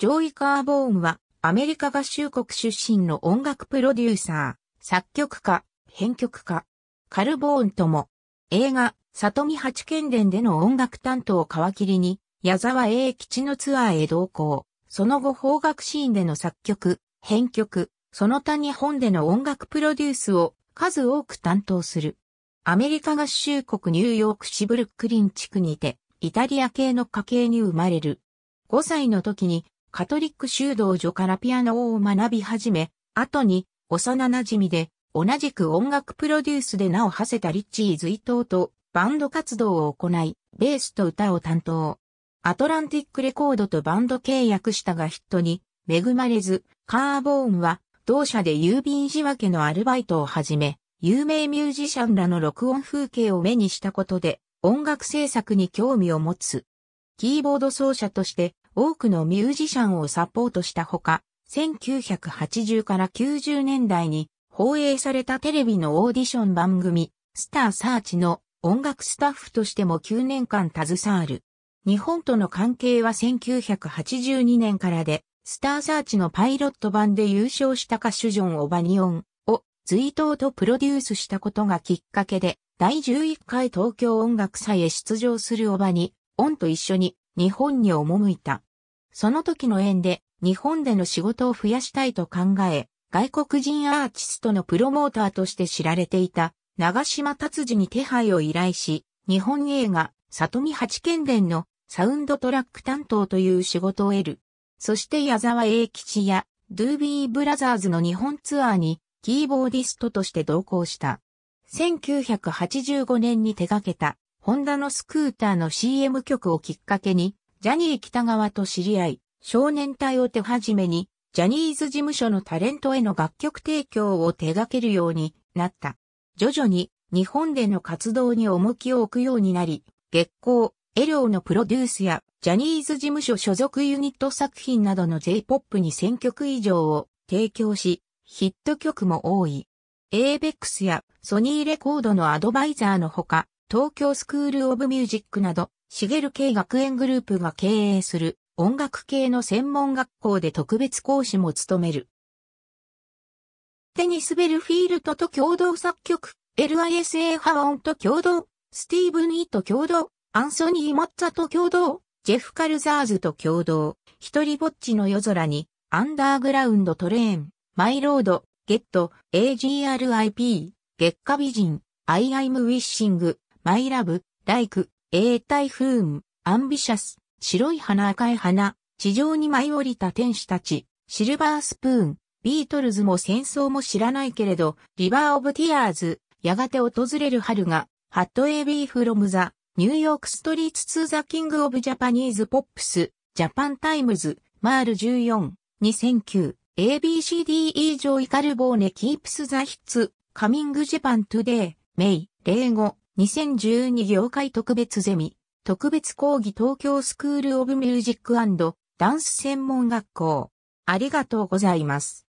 ジョイ・カーボーンは、アメリカ合衆国出身の音楽プロデューサー、作曲家、編曲家、カルボーンとも、映画、里見八剣伝での音楽担当を皮切りに、矢沢栄吉のツアーへ同行、その後邦楽シーンでの作曲、編曲、その他日本での音楽プロデュースを数多く担当する。アメリカ合衆国ニューヨークシブルックリン地区にて、イタリア系の家系に生まれる。5歳の時にカトリック修道女からピアノを学び始め、後に幼馴染で同じく音楽プロデュースで名を馳せたリッチーズト藤とバンド活動を行い、ベースと歌を担当。アトランティックレコードとバンド契約したがヒットに恵まれず、カーボーンは同社で郵便仕分けのアルバイトを始め、有名ミュージシャンらの録音風景を目にしたことで音楽制作に興味を持つ。キーボード奏者として多くのミュージシャンをサポートしたほか、1980から90年代に放映されたテレビのオーディション番組、スターサーチの音楽スタッフとしても9年間携わる。日本との関係は1982年からで、スターサーチのパイロット版で優勝した歌手ジョン・オバニオンを随当とプロデュースしたことがきっかけで、第11回東京音楽祭へ出場するオバニオンと一緒に日本に赴いた。その時の縁で日本での仕事を増やしたいと考え、外国人アーティストのプロモーターとして知られていた長島達治に手配を依頼し、日本映画、里見八犬伝のサウンドトラック担当という仕事を得る。そして矢沢永吉やドゥービーブラザーズの日本ツアーにキーボーディストとして同行した。1985年に手掛けたホンダのスクーターの CM 曲をきっかけに、ジャニー北川と知り合い、少年隊を手始めに、ジャニーズ事務所のタレントへの楽曲提供を手掛けるようになった。徐々に日本での活動に重きを置くようになり、月光、エリオーのプロデュースやジャニーズ事務所所属ユニット作品などの J-POP に1000曲以上を提供し、ヒット曲も多い。ABEX やソニーレコードのアドバイザーのほか、東京スクールオブミュージックなど、シゲル系学園グループが経営する音楽系の専門学校で特別講師も務める。テニスベルフィールトと共同作曲、LISA ハオンと共同、スティーブン・イと共同、アンソニー・マッツァと共同、ジェフ・カルザーズと共同、一人ぼっちの夜空に、アンダーグラウンドトレーン、マイロード、ゲット、AGRIP、月下美人、I ア m wishing, マイラブ、ライク、エータイフーン、アンビシャス、白い花赤い花、地上に舞い降りた天使たち、シルバースプーン、ビートルズも戦争も知らないけれど、リバー・オブ・ティアーズ、やがて訪れる春が、ハット・エビー・フロム・ザ、ニューヨーク・ストリーツ・ーザ・キング・オブ・ジャパニーズ・ポップス、ジャパン・タイムズ、マール14、2009、ABCDE 上イカルボーネ・キープス・ザ・ヒッツ、カミング・ジャパン・トゥデイ、メイ、0ゴ、2012業界特別ゼミ、特別講義東京スクールオブミュージックダンス専門学校。ありがとうございます。